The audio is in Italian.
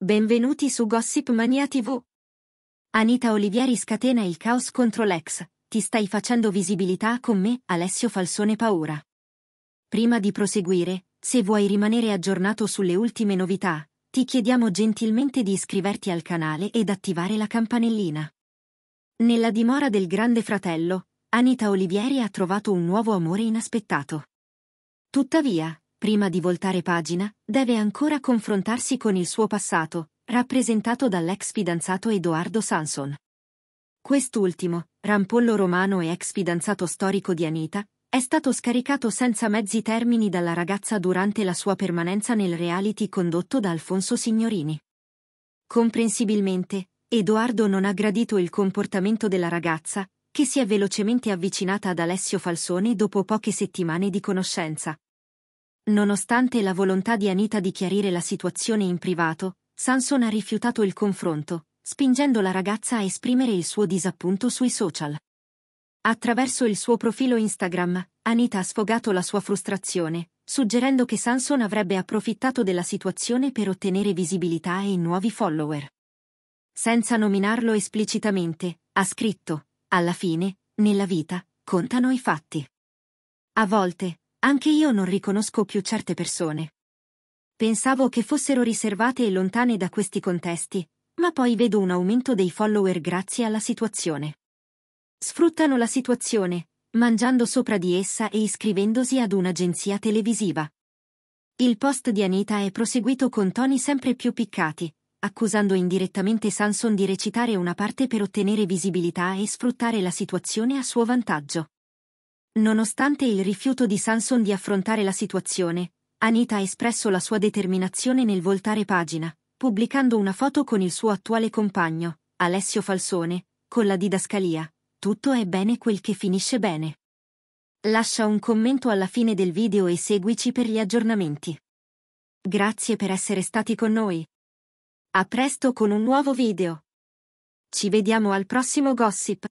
Benvenuti su Gossip Mania TV. Anita Olivieri scatena il caos contro l'ex. Ti stai facendo visibilità con me, Alessio Falsone Paura. Prima di proseguire, se vuoi rimanere aggiornato sulle ultime novità, ti chiediamo gentilmente di iscriverti al canale ed attivare la campanellina. Nella dimora del Grande Fratello, Anita Olivieri ha trovato un nuovo amore inaspettato. Tuttavia, prima di voltare pagina, deve ancora confrontarsi con il suo passato, rappresentato dall'ex fidanzato Edoardo Sanson. Quest'ultimo, rampollo romano e ex fidanzato storico di Anita, è stato scaricato senza mezzi termini dalla ragazza durante la sua permanenza nel reality condotto da Alfonso Signorini. Comprensibilmente, Edoardo non ha gradito il comportamento della ragazza, che si è velocemente avvicinata ad Alessio Falsone dopo poche settimane di conoscenza, Nonostante la volontà di Anita di chiarire la situazione in privato, Sanson ha rifiutato il confronto, spingendo la ragazza a esprimere il suo disappunto sui social. Attraverso il suo profilo Instagram, Anita ha sfogato la sua frustrazione, suggerendo che Sanson avrebbe approfittato della situazione per ottenere visibilità e nuovi follower. Senza nominarlo esplicitamente, ha scritto, alla fine, nella vita, contano i fatti. A volte, anche io non riconosco più certe persone. Pensavo che fossero riservate e lontane da questi contesti, ma poi vedo un aumento dei follower grazie alla situazione. Sfruttano la situazione, mangiando sopra di essa e iscrivendosi ad un'agenzia televisiva. Il post di Anita è proseguito con toni sempre più piccati, accusando indirettamente Sanson di recitare una parte per ottenere visibilità e sfruttare la situazione a suo vantaggio. Nonostante il rifiuto di Sanson di affrontare la situazione, Anita ha espresso la sua determinazione nel voltare pagina, pubblicando una foto con il suo attuale compagno, Alessio Falsone, con la didascalia. Tutto è bene quel che finisce bene. Lascia un commento alla fine del video e seguici per gli aggiornamenti. Grazie per essere stati con noi. A presto con un nuovo video. Ci vediamo al prossimo gossip.